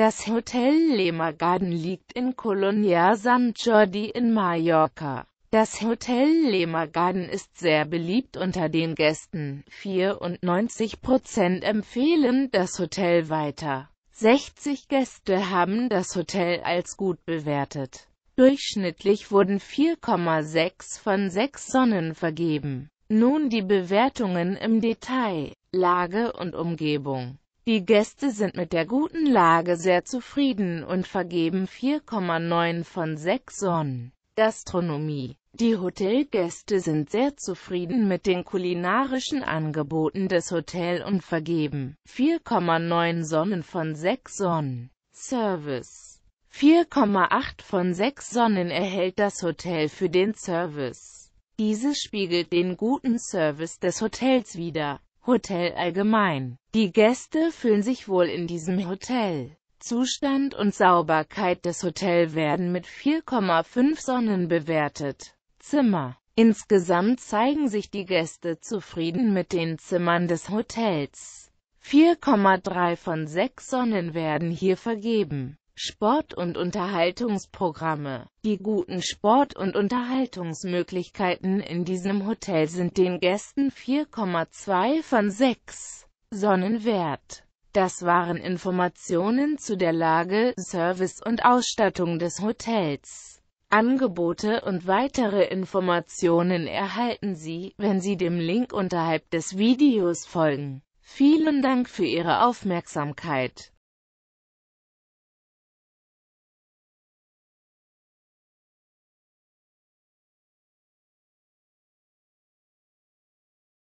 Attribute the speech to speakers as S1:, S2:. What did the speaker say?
S1: Das Hotel Lema Garden liegt in Colonia San Jordi in Mallorca. Das Hotel Lema Garden ist sehr beliebt unter den Gästen. 94% empfehlen das Hotel weiter. 60 Gäste haben das Hotel als gut bewertet. Durchschnittlich wurden 4,6 von 6 Sonnen vergeben. Nun die Bewertungen im Detail, Lage und Umgebung. Die Gäste sind mit der guten Lage sehr zufrieden und vergeben 4,9 von 6 Sonnen. Gastronomie Die Hotelgäste sind sehr zufrieden mit den kulinarischen Angeboten des Hotels und vergeben 4,9 Sonnen von 6 Sonnen. Service 4,8 von 6 Sonnen erhält das Hotel für den Service. Dieses spiegelt den guten Service des Hotels wider. Hotel allgemein. Die Gäste fühlen sich wohl in diesem Hotel. Zustand und Sauberkeit des Hotels werden mit 4,5 Sonnen bewertet. Zimmer. Insgesamt zeigen sich die Gäste zufrieden mit den Zimmern des Hotels. 4,3 von 6 Sonnen werden hier vergeben. Sport- und Unterhaltungsprogramme. Die guten Sport- und Unterhaltungsmöglichkeiten in diesem Hotel sind den Gästen 4,2 von 6 Sonnen wert. Das waren Informationen zu der Lage, Service und Ausstattung des Hotels. Angebote und weitere Informationen erhalten Sie, wenn Sie dem Link unterhalb des Videos folgen. Vielen Dank für Ihre Aufmerksamkeit.